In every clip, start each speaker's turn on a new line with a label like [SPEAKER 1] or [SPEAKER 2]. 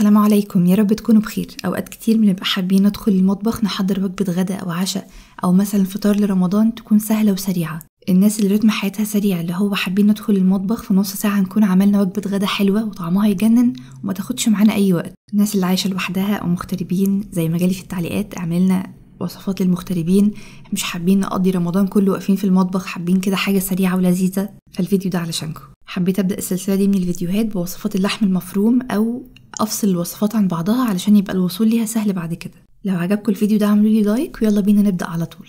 [SPEAKER 1] السلام عليكم يا رب تكونوا بخير اوقات كتير بنبقى حابين ندخل المطبخ نحضر وجبه غدا او عشاء او مثلا فطار لرمضان تكون سهله وسريعه الناس اللي رتم حياتها سريع اللي هو حابين ندخل المطبخ في نص ساعه نكون عملنا وجبه غدا حلوه وطعمها يجنن وما تاخدش معانا اي وقت الناس اللي عايشه لوحدها او مغتربين زي ما جالي في التعليقات اعملنا وصفات للمغتربين مش حابين نقضي رمضان كله واقفين في المطبخ حابين كده حاجه سريعه ولذيذه فالفيديو ده علشانكم حبيت ابدا السلسله دي من الفيديوهات بوصفات اللحم المفروم او افصل الوصفات عن بعضها علشان يبقى الوصول ليها سهل بعد كده لو عجبكم الفيديو ده اعملوا لي لايك ويلا بينا نبدا على طول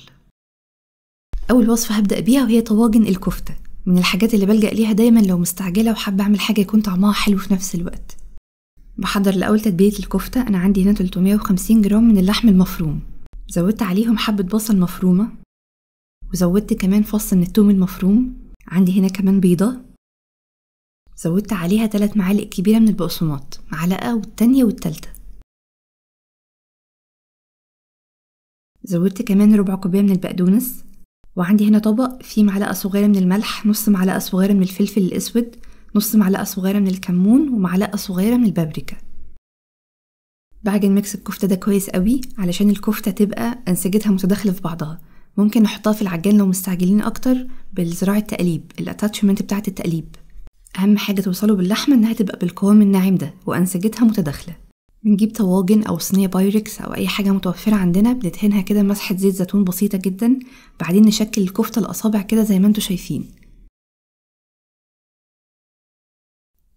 [SPEAKER 1] اول وصفه هبدا بيها وهي طواجن الكفته من الحاجات اللي بلجأ ليها دايما لو مستعجلة وحابة أعمل حاجة يكون طعمها حلو في نفس الوقت بحضر الأول تتبيلة الكفتة أنا عندي هنا 350 جرام من اللحم المفروم زودت عليهم حبة بصل مفرومة وزودت كمان فص من التوم المفروم عندي هنا
[SPEAKER 2] كمان بيضة زودت عليها ثلاث معالق كبيرة من البقسماط معلقة والتانية والتالتة زودت كمان ربع كوباية من البقدونس وعندي هنا طبق فيه معلقة صغيرة من الملح نص معلقة
[SPEAKER 1] صغيرة من الفلفل الأسود نص معلقة صغيرة من الكمون ومعلقة صغيرة من البابريكا بعجن ميكس الكفتة ده كويس قوي علشان الكفتة تبقى أنسجتها متداخلة في بعضها ممكن نحطها في العجان لو مستعجلين أكتر بالزراعة التقليب الاتاتشمنت بتاعة التقليب أهم حاجة توصلوا باللحمة إنها تبقى بالقوام الناعم ده وأنسجتها متداخلة بنجيب طواجن أو صينية بايركس أو أي حاجة متوفرة عندنا بندهنها كده مسحة زيت زيتون بسيطة جدا بعدين نشكل الكفتة الأصابع كده زي ما انتوا شايفين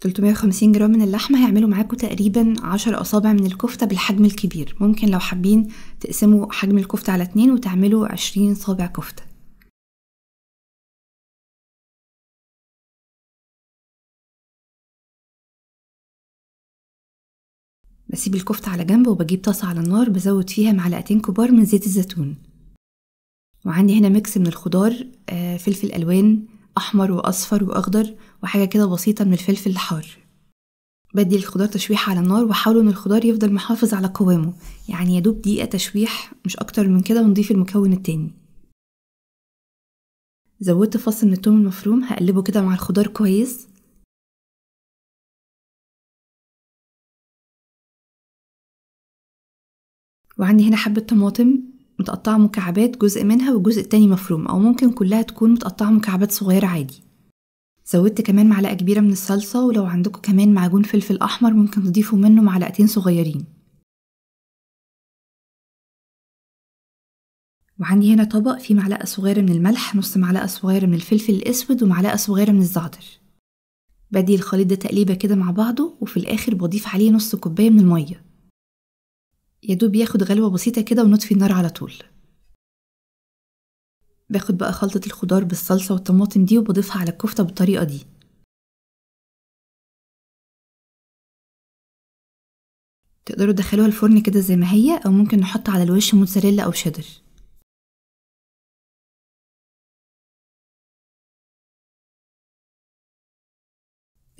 [SPEAKER 1] 350 جرام من اللحمة هيعملوا معاكم تقريبا 10 أصابع من الكفتة بالحجم الكبير ممكن لو حابين تقسموا حجم الكفتة على اتنين
[SPEAKER 3] وتعملوا 20 صابع كفتة بسيب الكفتة على جنب وبجيب طاسة على النار بزود فيها معلقتين كبار من زيت الزيتون
[SPEAKER 1] وعندي هنا ميكس من الخضار آه، فلفل ألوان أحمر وأصفر وأخضر وحاجة كده بسيطة من الفلفل الحار بدي الخضار تشويح على النار وحاولوا ان الخضار يفضل محافظ على قوامه يعني يدوب دقيقة تشويح مش أكتر من كده
[SPEAKER 3] ونضيف المكون التاني زودت فص من التوم المفروم هقلبه كده مع الخضار كويس وعندي هنا حبة طماطم متقطعة
[SPEAKER 1] مكعبات جزء منها والجزء التاني مفروم أو ممكن كلها تكون متقطعة مكعبات صغيرة عادي
[SPEAKER 2] زودت كمان معلقة كبيرة من الصلصة ولو عندكم كمان معجون فلفل أحمر ممكن تضيفوا منه معلقتين صغيرين وعندي هنا طبق فيه معلقة صغيرة من الملح نص معلقة صغيرة من الفلفل الأسود ومعلقة
[SPEAKER 1] صغيرة من الزعتر بدي الخليط ده تقليبة كده مع بعضه وفي الآخر بضيف عليه نص كوباية من المية يدوب ياخد غلوة بسيطة كده ونطفي النار على طول
[SPEAKER 3] باخد بقى خلطة الخضار بالصلصة والطماطم دي وبضيفها على الكفتة بالطريقة دي تقدروا تدخلوها الفرن كده زي ما هي أو ممكن نحط على الوش موتزاريلا أو شيدر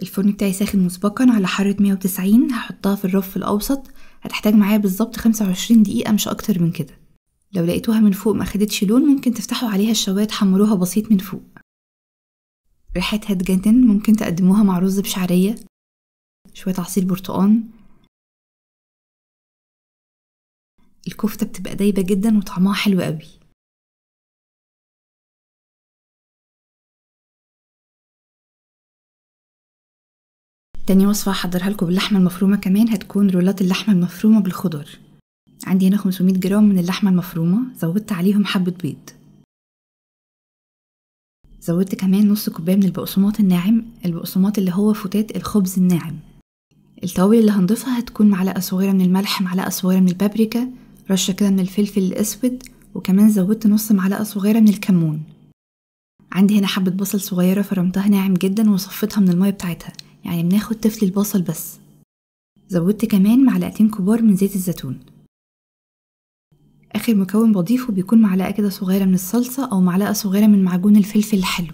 [SPEAKER 3] الفرن بتاعي ساخن مسبقا على حرارة 190 هحطها
[SPEAKER 1] في الرف الأوسط هتحتاج معايا بالظبط 25 دقيقة مش أكتر من كده لو لقيتوها من فوق ما خدتش لون ممكن تفتحوا عليها الشواية تحمروها بسيط من فوق
[SPEAKER 2] ريحتها تجنن ممكن تقدموها مع رز بشعرية شوية عصير برتقان
[SPEAKER 3] الكفتة بتبقى دايبة جدا وطعمها حلو قوي تاني وصفة هحضرها لكم باللحمة المفرومة كمان
[SPEAKER 2] هتكون رولات اللحمة المفرومة بالخضر عندي هنا 500 جرام من اللحمة المفرومة
[SPEAKER 1] زودت عليهم حبة بيض زودت كمان نص كوباية من البقسماط الناعم البقسماط اللي هو فتات الخبز الناعم التوابل اللي هنضيفها هتكون معلقة صغيرة من الملح معلقة صغيرة من البابريكا رشة كده من الفلفل الأسود وكمان زودت نص معلقة صغيرة من الكمون عندي هنا حبة بصل صغيرة فرمتها ناعم جدا وصفيتها من المية بتاعتها يعني بناخد تفل البصل بس زودت كمان معلقتين كبار من زيت الزيتون اخر مكون بضيفه بيكون معلقه كده صغيره من الصلصه او معلقه صغيره من معجون الفلفل الحلو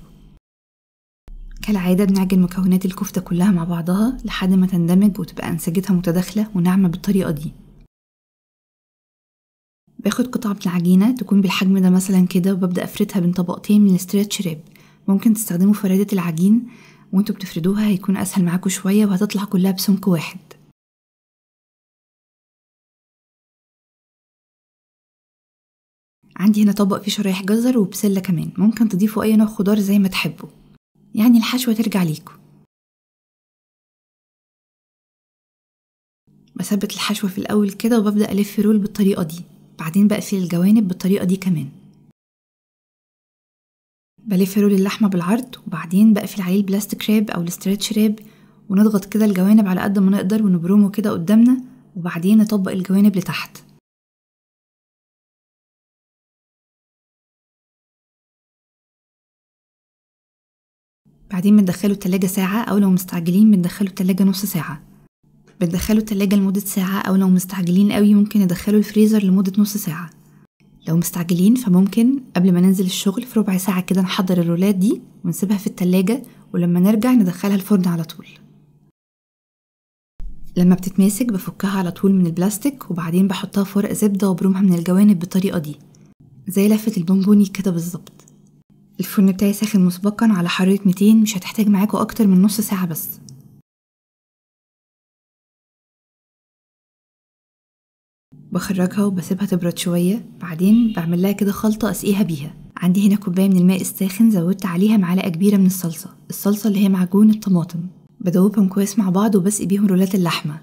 [SPEAKER 1] كالعاده بنعجن مكونات الكفته كلها مع بعضها لحد ما تندمج وتبقى انسجتها متداخله وناعمه بالطريقه دي باخد قطعة من العجينة تكون بالحجم ده مثلا كده وببدأ أفردها بين طبقتين من الستريتش ريب ممكن تستخدموا فرادة
[SPEAKER 3] العجين وانتوا بتفردوها هيكون اسهل معاكوا شويه وهتطلع كلها بسمك واحد عندي هنا طبق فيه شرايح جزر وبسلة كمان ممكن تضيفوا أي نوع خضار زي ما تحبوا
[SPEAKER 2] يعني الحشوة ترجع ليكوا بثبت الحشوة في الأول كده وببدأ ألف رول بالطريقة دي بعدين بقفل الجوانب بالطريقة
[SPEAKER 1] دي كمان بلف رول اللحمة بالعرض وبعدين بقفل عليه البلاستيك راب أو الاسترتش راب ونضغط كده الجوانب على قد ما نقدر ونبرمه كده
[SPEAKER 3] قدامنا وبعدين نطبق الجوانب لتحت بعدين بندخله التلاجة ساعة أو لو مستعجلين بندخله التلاجة نص ساعة بندخله التلاجة
[SPEAKER 1] لمدة ساعة أو لو مستعجلين قوي ممكن ندخله الفريزر لمدة نص ساعة لو مستعجلين فممكن قبل ما ننزل الشغل في ربع ساعة كده نحضر الرولات دي ونسيبها في التلاجة ولما نرجع ندخلها الفرن على طول لما بتتماسك بفكها على طول من البلاستيك وبعدين بحطها في ورق زبدة وبرومها من الجوانب بالطريقة دي
[SPEAKER 2] زي لفة البونبوني كده بالظبط الفرن بتاعي ساخن مسبقا على حرارة 200 مش هتحتاج معاكوا أكتر من نص ساعة بس بخرجها وبسيبها تبرد شوية بعدين بعمل
[SPEAKER 1] لها كده خلطة أسقيها بيها عندي هنا كوباية من الماء الساخن زودت عليها معلقة كبيرة من الصلصة الصلصة اللي هي معجون الطماطم بدوبهم كويس مع بعض وبسقي بيهم رولات اللحمة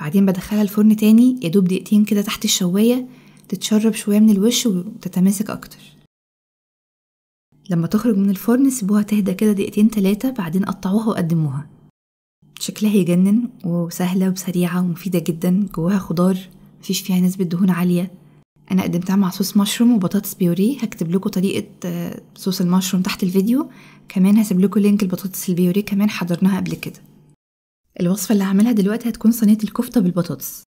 [SPEAKER 2] بعدين بدخلها الفرن تاني يدوب دقيقتين كده تحت الشواية تتشرب شوية من الوش وتتماسك أكتر لما تخرج
[SPEAKER 1] من الفرن سيبوها تهدى كده دقيقتين تلاتة بعدين قطعوها وقدموها شكلها يجنن وسهلة وسريعة ومفيدة جدا جواها خضار مفيش فيها نسبة دهون عالية أنا قدمتها مع صوص مشروم وبطاطس بيوري هكتب لكم طريقة آه، صوص المشروم تحت الفيديو كمان هسيب لكم لينك البطاطس البيوري كمان حضرناها قبل كده الوصفة اللي هعملها دلوقتي هتكون صينية الكفتة بالبطاطس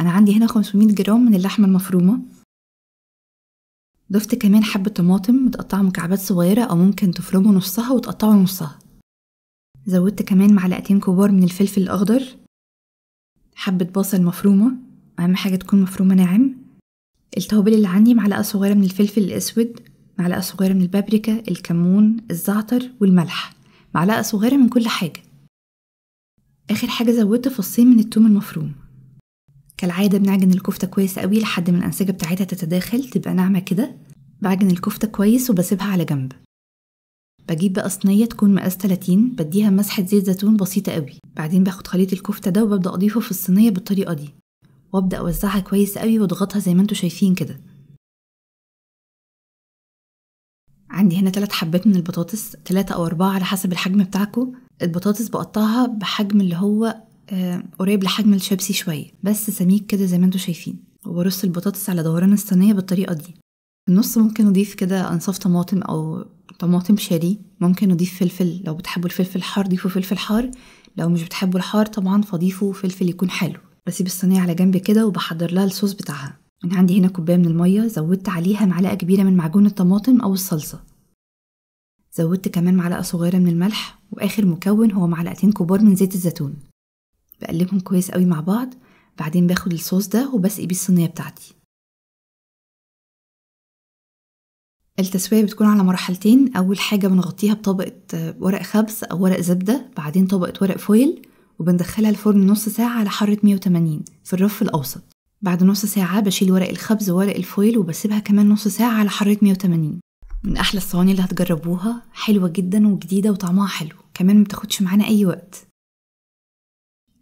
[SPEAKER 1] أنا عندي هنا 500 جرام من اللحمة المفرومة ضفت كمان حبة طماطم متقطعة مكعبات صغيرة أو ممكن تفرموا نصها وتقطعوا نصها زودت كمان معلقتين كبار من الفلفل الأخضر حبة بصل مفرومة أهم حاجة تكون مفرومة ناعم التوابل اللي عندي معلقة صغيرة من الفلفل الأسود معلقة صغيرة من البابريكا الكمون الزعتر والملح معلقة صغيرة من كل حاجة آخر حاجة زودت فصين من التوم المفروم كالعادة بنعجن الكفتة كويس قوي لحد ما الأنسجة بتاعتها تتداخل تبقى ناعمة كده بعجن الكفتة كويس وبسيبها على جنب بجيب بقى صينيه تكون مقاس 30 بديها مسحه زيت زيتون بسيطه قوي بعدين
[SPEAKER 2] باخد خليط الكفته ده وببدا اضيفه في الصينيه بالطريقه دي وابدا اوزعها كويس قوي واضغطها زي ما انتم شايفين كده عندي هنا ثلاث حبات من البطاطس ثلاثة أو أربعة على حسب الحجم بتاعكم البطاطس بقطعها بحجم اللي
[SPEAKER 1] هو آه، قريب لحجم الشيبسي شوية بس سميك كده زي ما انتم شايفين وبرص البطاطس على دوران الصينية بالطريقة دي النص ممكن أضيف كده أنصاف طماطم أو طماطم شاري ممكن اضيف فلفل لو بتحبوا الفلفل الحار ضيفوا فلفل حار لو مش بتحبوا الحار طبعا فضيفوا فلفل يكون حلو بسيب الصينيه على جنب كده وبحضر لها الصوص بتاعها انا عندي هنا كوبايه من الميه زودت عليها معلقه كبيره من معجون الطماطم او الصلصه زودت كمان معلقه صغيره من الملح واخر مكون هو معلقتين كبار من زيت الزيتون
[SPEAKER 2] بقلبهم كويس قوي مع بعض بعدين باخد الصوص ده وبسقي بيه الصينيه بتاعتي التسوية بتكون على مرحلتين أول حاجة بنغطيها بطبقة ورق خبز أو ورق زبدة بعدين طبقة ورق فويل
[SPEAKER 1] وبندخلها الفرن نص ساعة على حرارة 180 في الرف الأوسط بعد نص ساعة بشيل ورق الخبز وورق الفويل وبسيبها كمان نص ساعة على حرارة 180 من أحلى الصواني اللي هتجربوها حلوة جدا وجديدة وطعمها حلو كمان متاخدش معانا أي وقت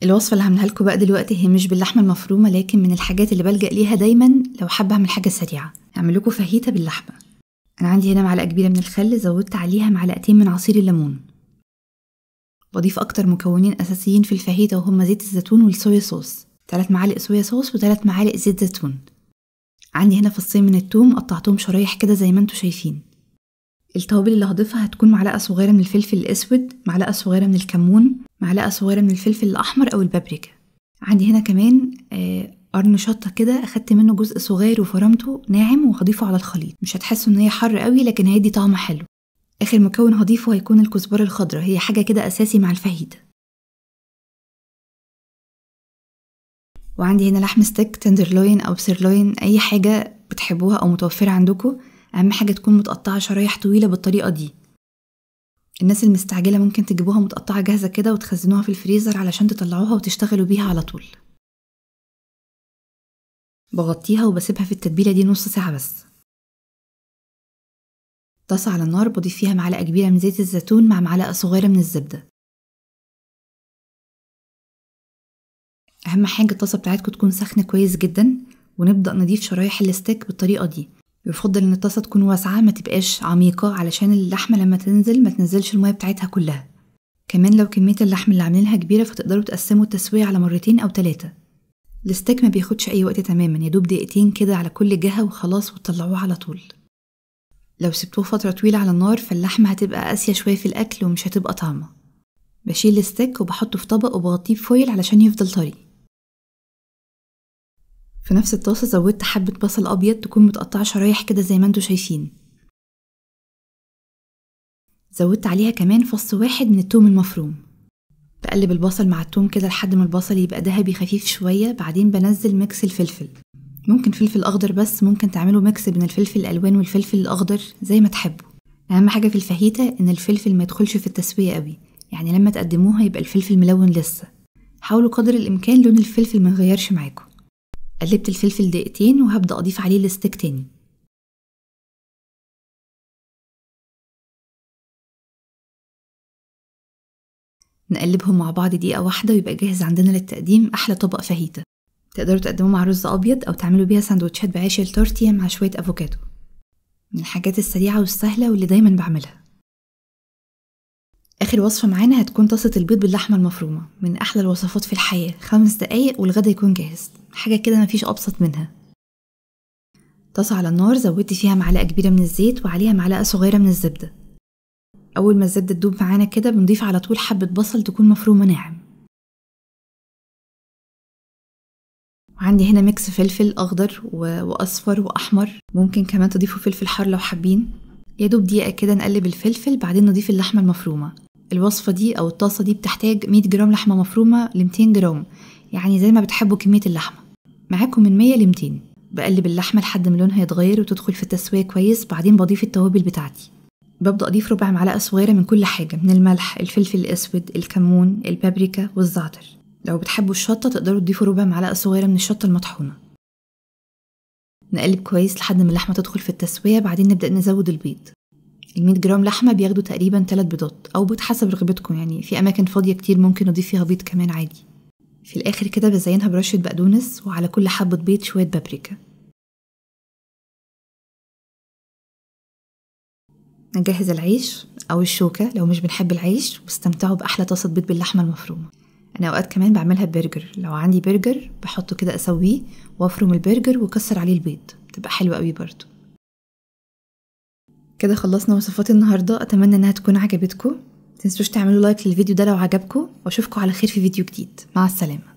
[SPEAKER 1] الوصفة اللي هعملها لكم بقى دلوقتي هي مش باللحمة المفرومة لكن من الحاجات اللي بلجأ ليها دايما لو حابة أعمل حاجة سريعة هعمل لكم فاهيتا باللحمة أنا عندي هنا معلقة كبيرة من الخل زودت عليها معلقتين من عصير الليمون بضيف أكتر مكونين أساسيين في الفاهيتا وهما زيت الزيتون والصويا صوص تلات معالق صويا صوص وتلات معالق زيت زيتون عندي هنا فصين من التوم قطعتهم شرايح كده زي ما انتوا شايفين التوابل اللي هضيفها هتكون معلقة صغيرة من الفلفل الأسود معلقة صغيرة من الكمون معلقة صغيرة من الفلفل الأحمر أو البابريكا عندي هنا كمان آه، قرن شطة كده أخدت منه جزء صغير وفرمته ناعم وهضيفه على الخليط مش هتحسوا إن هي حر قوي لكن هيدي طعم حلو
[SPEAKER 2] آخر مكون هضيفه هيكون الكزبرة الخضراء هي حاجة كده أساسي مع الفهيدة وعندي هنا لحم ستيك تندرلوين أو سيرلوين
[SPEAKER 1] أي حاجة بتحبوها أو متوفرة عندكم أهم حاجة تكون متقطعة شرايح طويلة بالطريقة دي
[SPEAKER 2] الناس المستعجلة ممكن تجيبوها متقطعة جاهزة كده وتخزنوها في الفريزر علشان تطلعوها وتشتغلوا بيها على طول بغطيها وبسيبها في التتبيلة دي نص ساعة بس طاسة على النار بضيف فيها معلقة كبيرة من زيت الزيتون مع معلقة صغيرة من الزبدة أهم حاجة الطاسة بتاعتكم تكون سخنة كويس جدا ونبدأ نضيف
[SPEAKER 1] شرايح الستيك بالطريقة دي يفضل ان الطاسة تكون واسعة ما تبقاش عميقة علشان اللحمة لما تنزل ما تنزلش المية بتاعتها كلها كمان لو كمية اللحم اللي عاملينها كبيرة فتقدروا تقسموا التسوية على مرتين أو تلاتة الستيك ما بياخدش أي وقت تماما يا دوب دقيقتين كده على كل جهة وخلاص وتطلعوه على طول لو سبتوه فترة طويلة على النار فاللحمة هتبقى قاسية شوية في الأكل ومش هتبقى طعمة بشيل الستيك وبحطه في طبق وبغطيه
[SPEAKER 2] بفويل علشان يفضل طري في نفس الطاسة زودت حبة بصل أبيض تكون متقطعة شرايح كده زي ما انتوا شايفين
[SPEAKER 1] زودت عليها كمان فص واحد من التوم المفروم بقلب البصل مع التوم كده لحد ما البصل يبقى دهبي خفيف شوية بعدين بنزل ميكس الفلفل ممكن فلفل أخضر بس ممكن تعملوا ميكس بين الفلفل الألوان والفلفل الأخضر زي ما تحبوا أهم حاجة في الفاهيتا إن الفلفل ما يدخلش في التسوية قوي يعني لما تقدموها يبقى الفلفل ملون لسه
[SPEAKER 2] حاولوا قدر الإمكان لون الفلفل ما يغيرش معاكم قلبت الفلفل دقيقتين وهبدأ
[SPEAKER 3] أضيف عليه الستيك تاني نقلبهم مع بعض دقيقة واحدة
[SPEAKER 2] ويبقى جاهز عندنا للتقديم أحلى طبق فاهيتا تقدروا تقدموه مع رز أبيض أو تعملوا بيها سندوتشات
[SPEAKER 1] بعيش التورتيا مع شوية أفوكادو من الحاجات السريعة والسهلة واللي دايما بعملها آخر وصفة معانا هتكون طاسة البيض باللحمة المفرومة من أحلى الوصفات في الحياة خمس دقايق والغدا يكون جاهز حاجة كده مفيش أبسط منها طاسة على النار زودت فيها معلقة كبيرة من الزيت وعليها معلقة صغيرة من الزبدة
[SPEAKER 2] أول ما الزبدة تدوب معانا كده بنضيف على طول حبة بصل تكون مفرومة ناعم وعندي هنا ميكس فلفل أخضر
[SPEAKER 1] وأصفر وأحمر ممكن كمان تضيفوا فلفل حار لو حابين يا دوب دقيقة كده نقلب الفلفل بعدين نضيف اللحمة المفرومة الوصفة دي أو الطاسة دي بتحتاج 100 جرام لحمة مفرومة ل 200 جرام يعني زي ما بتحبوا كمية اللحمة معاكم من 100 ل 200 بقلب اللحمة لحد ما لونها يتغير وتدخل في التسوية كويس بعدين بضيف التوابل بتاعتي ببدأ أضيف ربع معلقة صغيرة من كل حاجة من الملح الفلفل الأسود الكمون البابريكا والزعتر لو بتحبوا الشطة تقدروا تضيفوا ربع معلقة صغيرة من الشطة المطحونة نقلب كويس لحد ما اللحمة تدخل في التسوية بعدين نبدأ نزود البيض 100 جرام لحمة بياخدوا تقريبا تلات بيضات أو بيض حسب رغبتكم يعني في أماكن فاضية كتير ممكن أضيف فيها بيض كمان عادي
[SPEAKER 2] في الآخر كده بزينها برشة بقدونس وعلى كل حبة بيض شوية بابريكا نجهز العيش أو الشوكة لو مش بنحب العيش واستمتعوا بأحلى طاسة بيض باللحمة المفرومة أنا أوقات
[SPEAKER 1] كمان بعملها ببرجر لو عندي برجر بحطه كده أسويه وأفرم البرجر وأكسر عليه البيض تبقى حلوة قوي برضه كده خلصنا وصفات النهاردة
[SPEAKER 2] أتمنى إنها تكون عجبتكم متنسوش تعملوا لايك للفيديو ده لو عجبكم وأشوفكم على خير في فيديو جديد مع السلامة